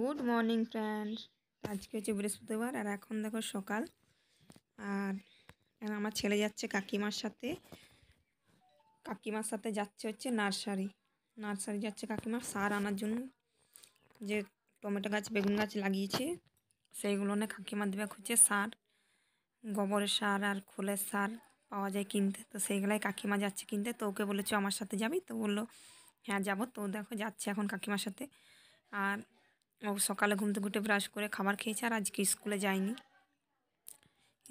good morning friends আজকে হচ্ছে বৃহস্পতিবার আর এখন দেখো সকাল আর আমার ছেলে যাচ্ছে কাকিমার সাথে কাকিমার সাথে যাচ্ছে হচ্ছে নার্সারি নার্সারি যাচ্ছে কাকিমা সার আনার জন্য যে টমেটো গাছ বেগুন গাছ লাগিয়েছে সেইগুলো নিয়ে কাকিমার দেবে খুঁজছে সার গোবরের সার আর খোলের সার পাওয়া যায় কিনতে তো সেইগুলাই কাকিমা যাচ্ছে কিনতে তো ওকে বলেছো আমার সাথে যাবি তো বললো হ্যাঁ যাবো তো দেখো যাচ্ছে এখন কাকিমার সাথে আর ও সকালে ঘুম থেকে উঠে ব্রাশ করে খাবার খেয়েছে আর আজকে স্কুলে যায়নি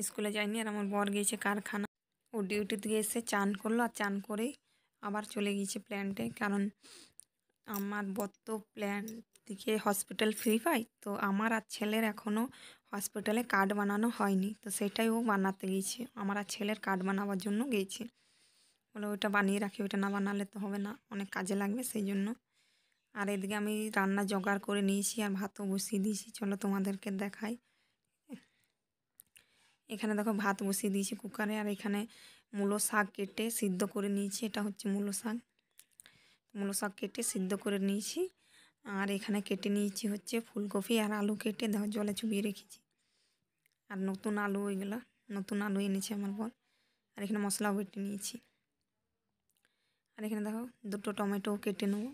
স্কুলে যায়নি আর আমার বর গিয়েছে কারখানা ও ডিউটিতে গিয়েছে এসে চান করলো আর চান করেই আবার চলে গিয়েছে প্ল্যান্টে কারণ আমার বর তো প্ল্যান্ট থেকে হসপিটাল ফ্রি পাই তো আমার আর ছেলের এখনও হসপিটালে কার্ড বানানো হয়নি তো সেটাই ও বানাতে গিয়েছে আমার আর ছেলের কার্ড বানাবার জন্য গিয়েছে বলে ওইটা বানিয়ে রাখি ওইটা না বানালে তো হবে না অনেক কাজে লাগবে সেই জন্য আর এদিকে আমি রান্না জোগাড় করে নিয়েছি আর ভাতও বসিয়ে দিয়েছি চলো তোমাদেরকে দেখাই এখানে দেখো ভাত বসিয়ে দিয়েছি কুকারে আর এখানে মূলো শাক কেটে সিদ্ধ করে নিয়েছি এটা হচ্ছে মূলো শাক মূলো শাক কেটে সিদ্ধ করে নিয়েছি আর এখানে কেটে নিয়েছি হচ্ছে ফুলকপি আর আলু কেটে দেখো জলে চুবিয়ে রেখেছি আর নতুন আলু ওইগুলো নতুন আলু এনেছে আমার পর আর এখানে মশলাও কেটে নিয়েছি আর এখানে দেখো দুটো টমেটো কেটে নেবো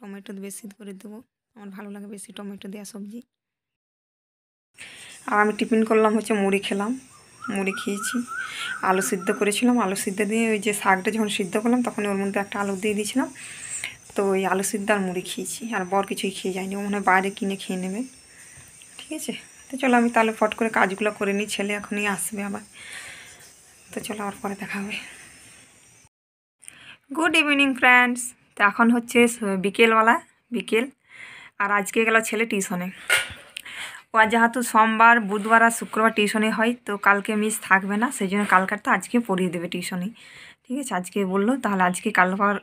টমেটো বেশি করে দেবো আমার ভালো লাগে বেশি টমেটো দেওয়া সবজি আর আমি টিফিন করলাম হচ্ছে মুড়ি খেলাম মুড়ি খেয়েছি আলু সিদ্ধ করেছিলাম আলু সিদ্ধ দিয়ে ওই যে শাকটা যখন সিদ্ধ করলাম তখন ওর মধ্যে একটা আলু দিয়ে দিয়েছিলাম তো ওই আলু সিদ্ধ আর মুড়ি খেয়েছি আর বর কিছুই খেয়ে যায়নি মনে হয় বাইরে কিনে খেয়ে নেবে ঠিক আছে তো চলো আমি তাহলে ফট করে কাজগুলো করে নিই ছেলে এখনই আসবে আবার তো চলো আবার পরে দেখা হবে গুড ইভিনিং ফ্রেন্ডস তো এখন হচ্ছে বিকেলবেলা বিকেল আর আজকে গেল ছেলে টিউশনে ও যেহেতু সোমবার বুধবার আর শুক্রবার টিউশনে হয় তো কালকে মিস থাকবে না সেই জন্য কালকার তো আজকে পড়িয়ে দেবে টিউশনে ঠিক আছে আজকে বললো তাহলে আজকে কালকার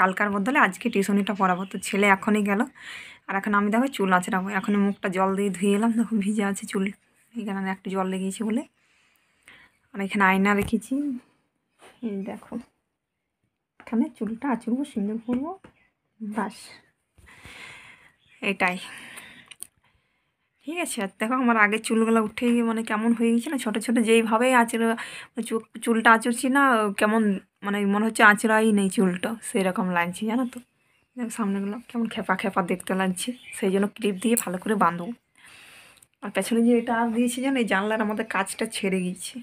কালকার বদলে আজকে টিউশনিটা পড়াবো তো ছেলে এখনই গেল আর এখন আমি দেখো চুল আঁচড়াবো এখন মুখটা জল দিয়ে ধুয়ে এলাম দেখো ভিজে আছে চুল এখানে একটু জল লেগেছে বলে আর এখানে আয়না রেখেছি দেখো মাঝখানে চুলটা আঁচড়বো সুন্দর করবো বাস এটাই ঠিক আছে আর দেখো আমার আগে চুলগুলো উঠে মানে কেমন হয়ে গেছে না ছোটো ছোটো যেইভাবে আঁচড় মানে চুলটা আঁচড়ছি না কেমন মানে মনে হচ্ছে আঁচড়াই নেই চুলটা সেরকম লাগছে জানো তো সামনেগুলো কেমন খেপা খেপা দেখতে লাগছে সেই জন্য ক্লিপ দিয়ে ভালো করে বাঁধব আর পেছনে যে এটা আর দিয়েছি যেন এই জানলার আমাদের কাজটা ছেড়ে গিয়েছে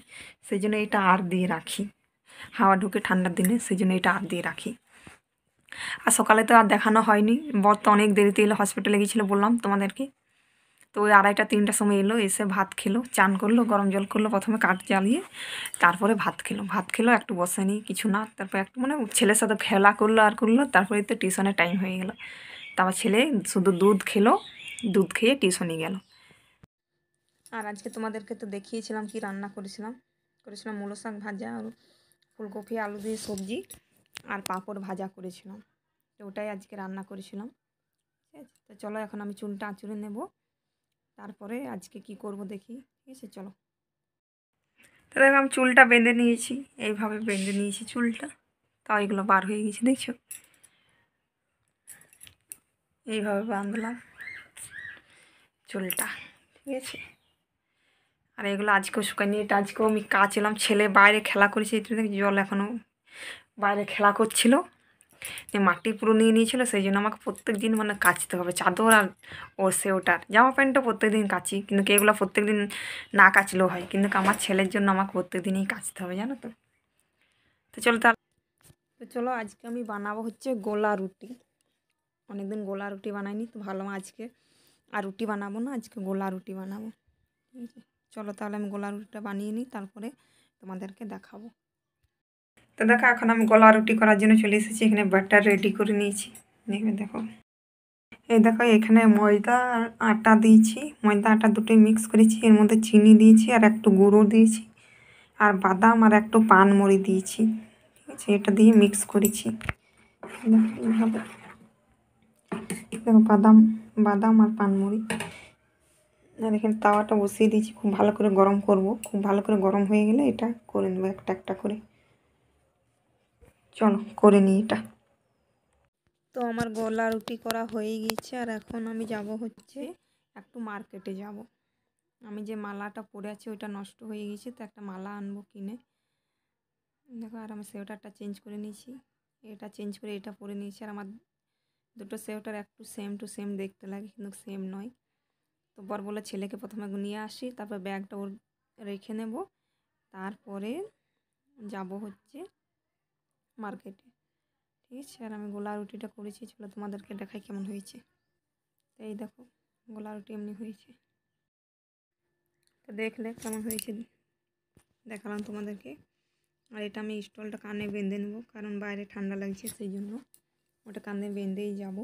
সেই জন্য এটা আর দিয়ে রাখি হাওয়া ঢুকে ঠান্ডার দিনে সেই জন্য এটা আর দিয়ে রাখি আর সকালে তো আর দেখানো হয়নি বর তো অনেক দেরিতে এলো হসপিটালে গিয়েছিলো বললাম তোমাদেরকে তো ওই আড়াইটা তিনটার সময় এলো এসে ভাত খেলো চান করলো গরম জল করলো প্রথমে কাঠ জ্বালিয়ে তারপরে ভাত খেলো ভাত খেলো একটু বসেনি কিছু না তারপরে একটু মানে ছেলের সাথে খেলা করলো আর করলো তারপরে তো টিউশনের টাইম হয়ে গেলো তারপর ছেলে শুধু দুধ খেলো দুধ খেয়ে টিউশনে গেল আর আজকে তোমাদেরকে তো দেখিয়েছিলাম কি রান্না করেছিলাম করেছিলাম মূলো শাক ভাজা আর ফুলকপি আলু দিয়ে সবজি আর পাঁপড় ভাজা করেছিলাম তো ওটাই আজকে রান্না করেছিলাম ঠিক আছে তো চলো এখন আমি চুনটা আঁচড়ে নেব তারপরে আজকে কি করব দেখি ঠিক আছে চলো তো দেখো আমি চুলটা বেঁধে নিয়েছি এইভাবে বেঁধে নিয়েছি চুলটা তাও এগুলো বার হয়ে গেছে দেখছো এইভাবে বাঁধলাম চুলটা ঠিক আছে আর এগুলো আজকেও নিয়ে এটা আজকেও আমি কাচলাম ছেলে বাইরে খেলা করেছে এই জল এখনও বাইরে খেলা করছিল মাটি পুরো নিয়ে নিয়েছিল সেই জন্য আমাকে প্রত্যেক দিন মানে কাচতে হবে চাদর আর ও সে ওটার জামা প্যান্টটা প্রত্যেক দিন কাচি কিন্তু এগুলো প্রত্যেক দিন না কাচলেও হয় কিন্তু আমার ছেলের জন্য আমাকে প্রত্যেক দিনই কাচতে হবে জানো তো তো চলো তাহলে তো চলো আজকে আমি বানাবো হচ্ছে গোলা রুটি অনেকদিন গোলা রুটি বানাইনি তো ভালো আজকে আর রুটি বানাবো না আজকে গোলা রুটি বানাবো ঠিক আছে চলো তাহলে আমি গোলা রুটিটা বানিয়ে নিই তারপরে তোমাদেরকে দেখাবো তো দেখো এখন আমি গলা রুটি করার জন্য চলে এসেছি এখানে ব্যাটার রেডি করে নিয়েছি দেখবে দেখো এই দেখো এখানে ময়দা আটা দিয়েছি ময়দা আটা দুটোই মিক্স করেছি এর মধ্যে চিনি দিয়েছি আর একটু গুঁড়ো দিয়েছি আর বাদাম আর একটু পানমড়ি দিয়েছি ঠিক আছে এটা দিয়ে মিক্স করেছি দেখো বাদাম বাদাম আর পানমড়ি আর এখানে তাওয়াটা বসিয়ে দিয়েছি খুব ভালো করে গরম করব খুব ভালো করে গরম হয়ে গেলে এটা করে নেবো একটা একটা করে চলো করে নিই এটা তো আমার গলা রুটি করা হয়ে গিয়েছে আর এখন আমি যাব হচ্ছে একটু মার্কেটে যাব আমি যে মালাটা পরে আছি ওইটা নষ্ট হয়ে গেছে তো একটা মালা আনবো কিনে দেখো আর আমি সেওটারটা চেঞ্জ করে নিয়েছি এটা চেঞ্জ করে এটা পরে নিয়েছি আর আমার দুটো সেওটার একটু সেম টু সেম দেখতে লাগে কিন্তু সেম নয় তো বর বলে ছেলেকে প্রথমে নিয়ে আসি তারপর ব্যাগটা ওর রেখে নেব তারপরে যাব হচ্ছে মার্কেটে ঠিক আছে আর আমি গোলা রুটিটা করেছি চলো তোমাদেরকে দেখাই কেমন হয়েছে এই দেখো গোলা রুটি এমনি হয়েছে তো দেখলে কেমন হয়েছে দেখালাম তোমাদেরকে আর এটা আমি স্টলটা কানে বেঁধে নেব কারণ বাইরে ঠান্ডা লাগছে সেই জন্য ওটা কানে বেঁধেই যাব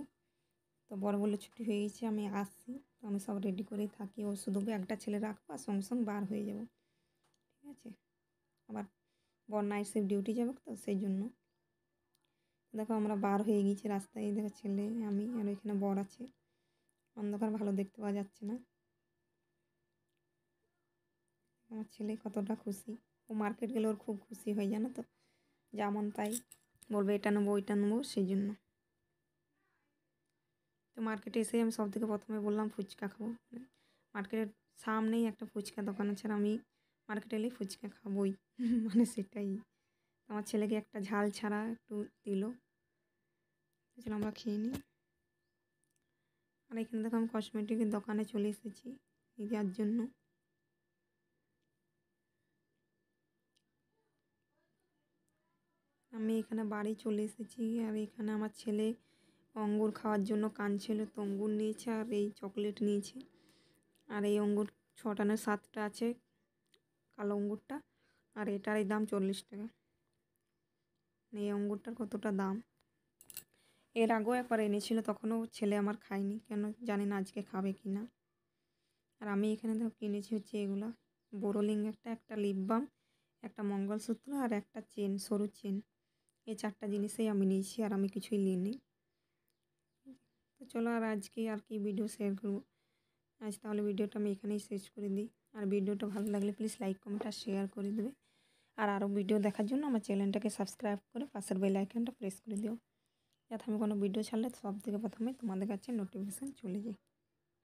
তো বড় বলে ছুটি হয়ে গেছে আমি আসছি আমি সব রেডি করেই থাকি ও শুধু ব্যাগটা ছেলে রাখবো আর সঙ্গে সঙ্গে বার হয়ে যাব ঠিক আছে আবার বন্যা এসে ডিউটি যাবো তো সেই জন্য দেখো আমরা বার হয়ে গিয়েছি রাস্তায় দেখো ছেলে আমি আর এখানে বর আছে অন্ধকার ভালো দেখতে পাওয়া যাচ্ছে না আমার ছেলে কতটা খুশি ও মার্কেট গেলে ওর খুব খুশি হয়ে জানো তো যেমন তাই বলবে এটা নেবো ওইটা নেবো সেই জন্য তো মার্কেটে এসে আমি সব থেকে প্রথমে বললাম ফুচকা খাবো মার্কেটের সামনেই একটা ফুচকা দোকান আছে আমি মার্কেটে এলেই ফুচকা খাবোই মানে সেটাই আমার ছেলেকে একটা ঝাল ছাড়া একটু দিল আমরা খেয়ে নিই আর এখানে দেখো আমি কসমেটিকের দোকানে চলে এসেছি দেওয়ার জন্য আমি এখানে বাড়ি চলে এসেছি আর এখানে আমার ছেলে অঙ্গুর খাওয়ার জন্য কাঁদছিল তো অঙ্গুর নিয়েছে আর এই চকলেট নিয়েছে আর এই অঙ্গুর ছটা সাতটা আছে কালো অঙ্গুরটা আর এটার এই দাম চল্লিশ টাকা এই অঙ্গুরটার কতটা দাম এর আগেও একবার এনেছিল তখনও ছেলে আমার খায়নি কেন জানি না আজকে খাবে কি না আর আমি এখানে দেখো কিনেছি হচ্ছে এগুলো বোরোলিং একটা একটা লিপ বাম একটা মঙ্গলসূত্র আর একটা চেন সরু চেন এই চারটা জিনিসেই আমি নিয়েছি আর আমি কিছুই নিই তো চলো আর আজকে আর কি ভিডিও শেয়ার করবো আজ তাহলে ভিডিওটা আমি এখানেই শেষ করে দিই আর ভিডিওটা ভালো লাগলে প্লিজ লাইক কমেন্ট আর শেয়ার করে দেবে আর আরও ভিডিও দেখার জন্য আমার চ্যানেলটাকে সাবস্ক্রাইব করে পাশের বেল আইকনটা প্রেস করে দিও যাতে আমি কোনো ভিডিও ছাড়লে সব থেকে প্রথমে তোমাদের কাছে নোটিফিকেশান চলে যায়